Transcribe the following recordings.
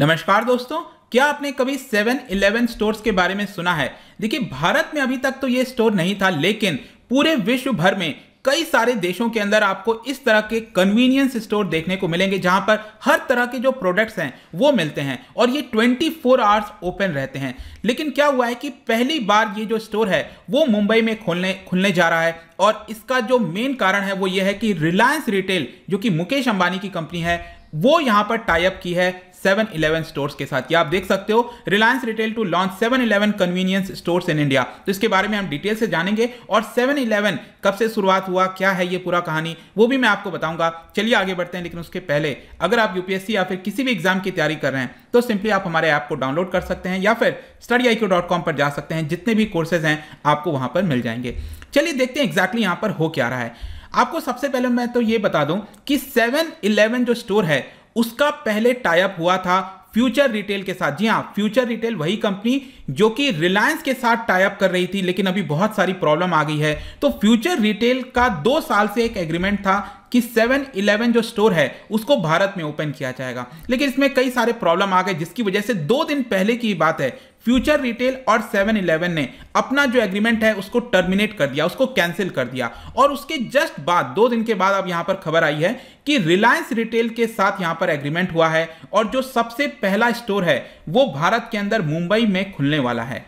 नमस्कार दोस्तों क्या आपने कभी 7-Eleven स्टोर्स के बारे में सुना है देखिए भारत में अभी तक तो ये स्टोर नहीं था लेकिन पूरे विश्व भर में कई सारे देशों के अंदर आपको इस तरह के कन्वीनियंस स्टोर देखने को मिलेंगे जहां पर हर तरह के जो प्रोडक्ट्स हैं वो मिलते हैं और ये 24 फोर आवर्स ओपन रहते हैं लेकिन क्या हुआ है कि पहली बार ये जो स्टोर है वो मुंबई में खोलने खुलने जा रहा है और इसका जो मेन कारण है वो ये है कि रिलायंस रिटेल जो कि मुकेश अंबानी की कंपनी है वो यहां पर टाइप की है सेवन इलेवन स्टोर्स के साथ ये आप देख सकते हो Reliance retail to launch seven eleven convenience stores in India तो इसके बारे में हम डिटेल से जानेंगे और सेवन इलेवन कब से शुरुआत हुआ क्या है ये पूरा कहानी वो भी मैं आपको बताऊंगा चलिए आगे बढ़ते हैं लेकिन उसके पहले अगर आप यूपीएससी या फिर किसी भी एग्जाम की तैयारी कर रहे हैं तो सिंपली आप हमारे ऐप को डाउनलोड कर सकते हैं या फिर स्टडी पर जा सकते हैं जितने भी कोर्सेज हैं आपको वहां पर मिल जाएंगे चलिए देखते हैं एग्जैक्टली यहां पर हो क्या रहा है आपको सबसे पहले मैं तो ये बता दूं कि 7 इलेवन जो स्टोर है उसका पहले टाइप हुआ था फ्यूचर रिटेल के साथ जी हाँ फ्यूचर रिटेल वही कंपनी जो कि रिलायंस के साथ टाइप कर रही थी लेकिन अभी बहुत सारी प्रॉब्लम आ गई है तो फ्यूचर रिटेल का दो साल से एक एग्रीमेंट था कि सेवन इलेवन जो स्टोर है उसको भारत में ओपन किया जाएगा लेकिन इसमें कई सारे प्रॉब्लम आ गए जिसकी वजह से दो दिन पहले की बात है फ्यूचर रिटेल और सेवन इलेवन ने अपना जो एग्रीमेंट है उसको टर्मिनेट कर दिया उसको कैंसिल कर दिया और उसके जस्ट बाद दो दिन के बाद अब यहां पर खबर आई है कि रिलायंस रिटेल के साथ यहां पर एग्रीमेंट हुआ है और जो सबसे पहला स्टोर है वो भारत के अंदर मुंबई में खुलने वाला है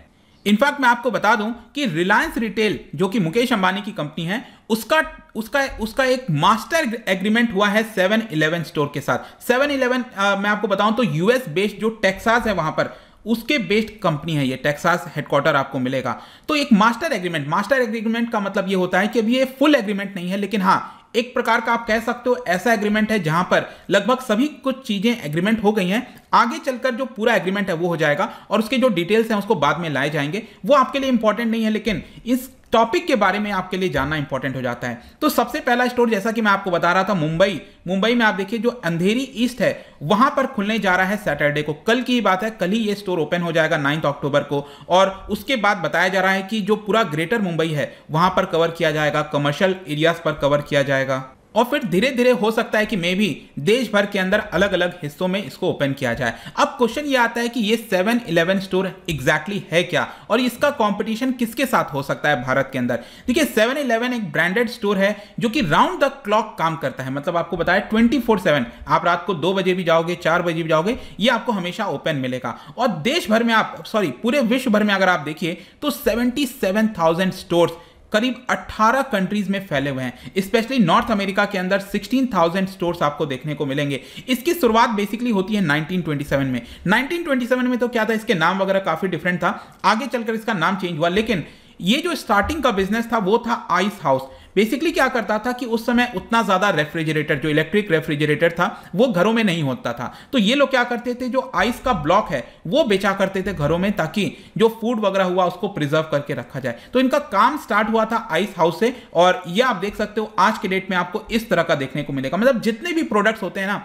इनफैक्ट मैं आपको बता दूं कि रिलायंस रिटेल जो कि मुकेश अंबानी की कंपनी है उसका उसका उसका एक मास्टर एग्रीमेंट हुआ है सेवन इलेवन स्टोर के साथ सेवन इलेवन मैं आपको बताऊं तो यूएस बेस्ड जो टेक्सास है वहां पर उसके बेस्ड कंपनी है ये टेक्सास हेडक्वार्टर आपको मिलेगा तो एक मास्टर एग्रीमेंट मास्टर एग्रीमेंट का मतलब ये होता है कि अभी ये फुल एग्रीमेंट नहीं है लेकिन हाँ एक प्रकार का आप कह सकते हो ऐसा एग्रीमेंट है जहां पर लगभग सभी कुछ चीजें एग्रीमेंट हो गई हैं आगे चलकर जो पूरा एग्रीमेंट है वो हो जाएगा और उसके जो डिटेल्स हैं उसको बाद में लाए जाएंगे वो आपके लिए इंपॉर्टेंट नहीं है लेकिन इस टॉपिक के बारे में आपके लिए जानना इंपॉर्टेंट हो जाता है तो सबसे पहला स्टोर जैसा कि मैं आपको बता रहा था मुंबई मुंबई में आप देखिए जो अंधेरी ईस्ट है वहां पर खुलने जा रहा है सैटरडे को कल की बात है कल ही ये स्टोर ओपन हो जाएगा नाइन्थ अक्टूबर को और उसके बाद बताया जा रहा है कि जो पूरा ग्रेटर मुंबई है वहां पर कवर किया जाएगा कमर्शियल एरियाज पर कवर किया जाएगा और फिर धीरे धीरे हो सकता है कि मे भी देश भर के अंदर अलग अलग हिस्सों में इसको ओपन किया जाए अब क्वेश्चन ये आता है कि ये सेवन इलेवन स्टोर एग्जैक्टली है क्या और इसका कॉम्पिटिशन किसके साथ हो सकता है भारत के अंदर देखिए सेवन इलेवन एक ब्रांडेड स्टोर है जो कि राउंड द क्लॉक काम करता है मतलब आपको बताया ट्वेंटी फोर सेवन आप रात को दो बजे भी जाओगे चार बजे भी जाओगे ये आपको हमेशा ओपन मिलेगा और देश भर में आप सॉरी पूरे विश्व भर में अगर आप देखिए तो सेवेंटी सेवन थाउजेंड स्टोर्स करीब 18 कंट्रीज में फैले हुए हैं स्पेशली नॉर्थ अमेरिका के अंदर 16,000 स्टोर्स आपको देखने को मिलेंगे इसकी शुरुआत बेसिकली होती है 1927 में 1927 में तो क्या था इसके नाम वगैरह काफी डिफरेंट था आगे चलकर इसका नाम चेंज हुआ लेकिन ये जो स्टार्टिंग का बिजनेस था वो था आइस हाउस बेसिकली क्या करता था कि उस समय उतना ज्यादा रेफ्रिजरेटर जो इलेक्ट्रिक रेफ्रिजरेटर था वो घरों में नहीं होता था तो ये लोग क्या करते थे जो आइस का ब्लॉक है वो बेचा करते थे घरों में ताकि जो फूड वगैरह हुआ उसको प्रिजर्व करके रखा जाए तो इनका काम स्टार्ट हुआ था आइस हाउस से और ये आप देख सकते हो आज के डेट में आपको इस तरह का देखने को मिलेगा मतलब जितने भी प्रोडक्ट्स होते हैं ना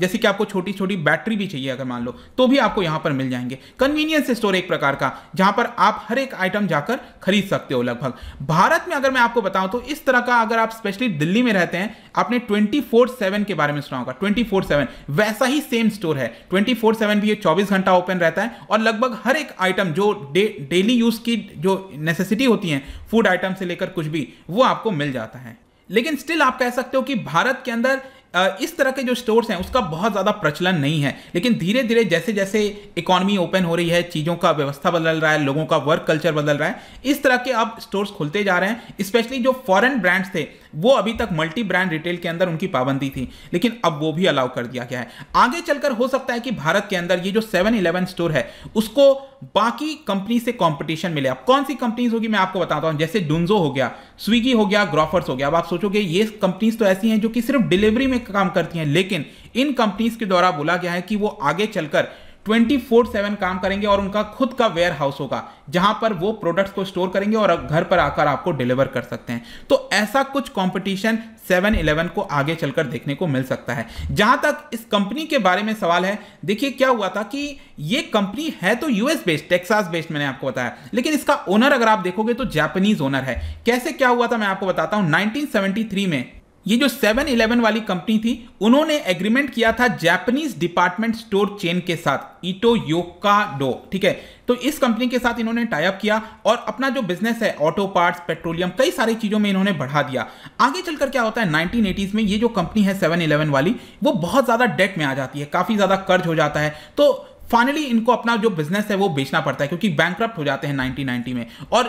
जैसे कि आपको छोटी छोटी बैटरी भी चाहिए अगर मान लो तो भी आपको यहाँ पर मिल जाएंगे कन्वीनियंस स्टोर एक प्रकार का जहाँ पर आप हर एक आइटम जाकर खरीद सकते हो लगभग भारत में अगर मैं आपको बताऊँ तो इस तरह का अगर आप स्पेशली दिल्ली में रहते हैं आपने ट्वेंटी फोर सेवन के बारे में सुना होगा ट्वेंटी फोर सेवन वैसा ही सेम स्टोर है ट्वेंटी फोर सेवन भी ये चौबीस घंटा ओपन रहता है और लगभग हर एक आइटम जो डेली यूज की जो नेसेसिटी होती है फूड आइटम से लेकर कुछ भी वो आपको मिल जाता है लेकिन स्टिल आप कह सकते हो कि भारत के अंदर इस तरह के जो स्टोर्स हैं उसका बहुत ज़्यादा प्रचलन नहीं है लेकिन धीरे धीरे जैसे जैसे इकोनॉमी ओपन हो रही है चीज़ों का व्यवस्था बदल रहा है लोगों का वर्क कल्चर बदल रहा है इस तरह के अब स्टोर्स खुलते जा रहे हैं स्पेशली जो फॉरेन ब्रांड्स थे वो अभी तक मल्टी ब्रांड रिटेल के अंदर उनकी पाबंदी थी लेकिन अब वो भी अलाउ कर दिया गया है आगे चलकर हो सकता है कि भारत के अंदर ये जो सेवन इलेवन स्टोर है उसको बाकी कंपनी से कंपटीशन मिले अब कौन सी कंपनीज होगी मैं आपको बताता हूं जैसे डुंजो हो गया स्विगी हो गया ग्रॉफर्स हो गया अब आप सोचोगे ये कंपनीज तो ऐसी हैं जो कि सिर्फ डिलीवरी में में काम करती हैं लेकिन इन कंपनीज के द्वारा बोला गया है कि वो आगे चलकर 24/7 काम करेंगे और उनका खुद का वेयर हाउस होगा जहां पर वो प्रोडक्ट्स को स्टोर करेंगे और घर पर आकर आपको डिलीवर कर सकते हैं तो ऐसा कुछ कंपटीशन 7-Eleven को आगे चलकर देखने को मिल सकता है जहां तक इस कंपनी के बारे में सवाल है देखिए क्या हुआ था कि ये कंपनी है तो यूएस बेस्ड टेक्सास बेस्ड मैंने आपको बताया लेकिन इसका ओनर अगर आप देखोगे तो जापानीज ओनर है कैसे क्या हुआ था मैं आपको बताता हूँ नाइनटीन में ये जो 7 इलेवन वाली कंपनी थी उन्होंने एग्रीमेंट किया था जापानीज डिपार्टमेंट स्टोर चेन के साथ इटो योका डो ठीक है तो इस कंपनी के साथ इन्होंने टाइप किया और अपना जो बिजनेस है ऑटो पार्ट्स पेट्रोलियम कई सारी चीजों में इन्होंने बढ़ा दिया आगे चलकर क्या होता है नाइनटीन में ये जो कंपनी है सेवन इलेवन वाली वो बहुत ज्यादा डेट में आ जाती है काफी ज्यादा कर्ज हो जाता है तो फाइनली इनको अपना जो बिजनेस है वो बेचना पड़ता है क्योंकि बैंक हो जाते हैं 1990 में और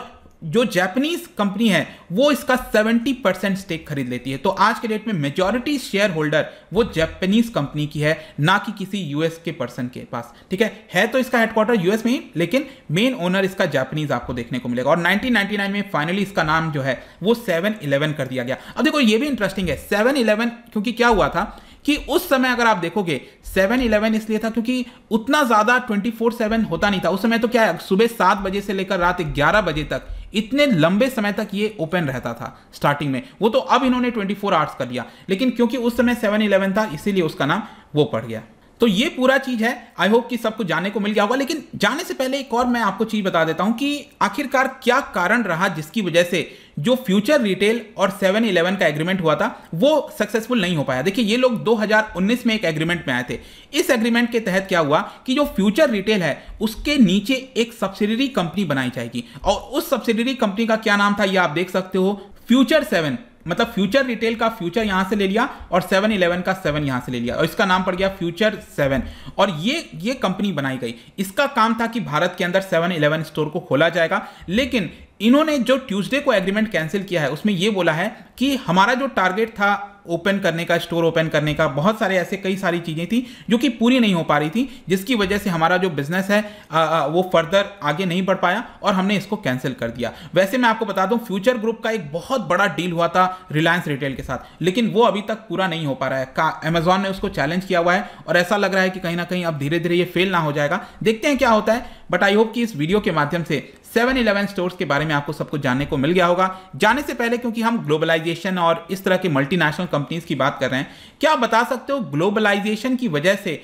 जो जैपनीज कंपनी है वो इसका 70 परसेंट स्टेक खरीद लेती है तो आज के डेट में मेजोरिटी शेयर होल्डर वो जैपनीज कंपनी की है ना कि किसी यूएस के पर्सन के पास ठीक है है तो इसका हेडक्वार्टर यूएस में ही लेकिन मेन ओनर इसका जैपनीज आपको देखने को मिलेगा और 1999 में फाइनली इसका नाम जो है वो सेवन इलेवन कर दिया गया अब देखो ये भी इंटरेस्टिंग है सेवन इलेवन क्योंकि क्या हुआ था कि उस समय अगर आप देखोगे सेवन इलेवन इसलिए था क्योंकि उतना ज्यादा ट्वेंटी फोर सेवन होता नहीं था उस समय तो क्या है सुबह सात बजे से लेकर रात ग्यारह बजे तक इतने लंबे समय तक ये ओपन रहता था स्टार्टिंग में वो तो अब इन्होंने 24 आवर्स कर दिया लेकिन क्योंकि उस समय 7 इलेवन था इसीलिए उसका नाम वो पड़ गया तो ये पूरा चीज़ है आई होप कि सबको जानने को मिल गया होगा लेकिन जाने से पहले एक और मैं आपको चीज़ बता देता हूं कि आखिरकार क्या कारण रहा जिसकी वजह से जो फ्यूचर रिटेल और सेवन इलेवन का एग्रीमेंट हुआ था वो सक्सेसफुल नहीं हो पाया देखिए ये लोग 2019 में एक एग्रीमेंट में आए थे इस एग्रीमेंट के तहत क्या हुआ कि जो फ्यूचर रिटेल है उसके नीचे एक सब्सिडरी कंपनी बनाई जाएगी और उस सब्सिडरी कंपनी का क्या नाम था ये आप देख सकते हो फ्यूचर सेवन मतलब फ्यूचर रिटेल का फ्यूचर यहां से ले लिया और सेवन इलेवन का सेवन यहां से ले लिया और इसका नाम पड़ गया फ्यूचर सेवन और ये ये कंपनी बनाई गई इसका काम था कि भारत के अंदर सेवन इलेवन स्टोर को खोला जाएगा लेकिन इन्होंने जो ट्यूसडे को एग्रीमेंट कैंसिल किया है उसमें यह बोला है कि हमारा जो टारगेट था ओपन करने का स्टोर ओपन करने का बहुत सारे ऐसे कई सारी चीज़ें थी जो कि पूरी नहीं हो पा रही थी जिसकी वजह से हमारा जो बिजनेस है आ, आ, वो फर्दर आगे नहीं बढ़ पाया और हमने इसको कैंसिल कर दिया वैसे मैं आपको बता दूं फ्यूचर ग्रुप का एक बहुत बड़ा डील हुआ था रिलायंस रिटेल के साथ लेकिन वो अभी तक पूरा नहीं हो पा रहा है का अमेजोन ने उसको चैलेंज किया हुआ है और ऐसा लग रहा है कि कहीं ना कहीं अब धीरे धीरे ये फेल ना हो जाएगा देखते हैं क्या होता है बट आई होप कि इस वीडियो के माध्यम से सेवन इलेवन स्टोर्स के बारे में आपको सबको जानने को मिल गया होगा जाने से पहले क्योंकि हम ग्लोबलाइजेशन और इस तरह के मल्टीनेशनल कंपनीज की बात कर रहे हैं क्या आप बता सकते हो ग्लोबलाइजेशन की वजह से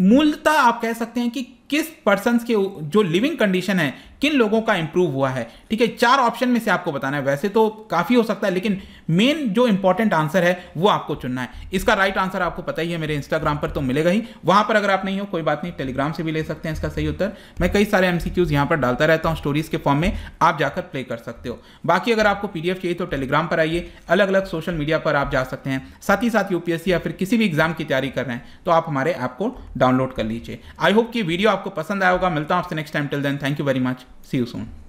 मूलतः आप कह सकते हैं कि किस पर्सन के जो लिविंग कंडीशन है किन लोगों का इंप्रूव हुआ है ठीक है चार ऑप्शन में से आपको बताना है वैसे तो काफ़ी हो सकता है लेकिन मेन जो इंपॉर्टेंट आंसर है वो आपको चुनना है इसका राइट आंसर आपको पता ही है मेरे इंस्टाग्राम पर तो मिलेगा ही वहां पर अगर आप नहीं हो कोई बात नहीं टेलीग्राम से भी ले सकते हैं इसका सही उत्तर मैं कई सारे एमसीक्यूज यहां पर डालता रहता हूं स्टोरीज के फॉर्म में आप जाकर प्ले कर सकते हो बाकी अगर आपको पीडीएफ चाहिए तो टेलीग्राम पर आइए अलग अलग सोशल मीडिया पर आप जा सकते हैं साथ ही साथ यूपीएससी या फिर किसी भी एग्जाम की तैयारी कर रहे हैं तो आप हमारे ऐप को डाउनलोड कर लीजिए आई होप कि वीडियो आप आपको पसंद आया होगा मिलता हूँ आपसे next time till then thank you very much see you Son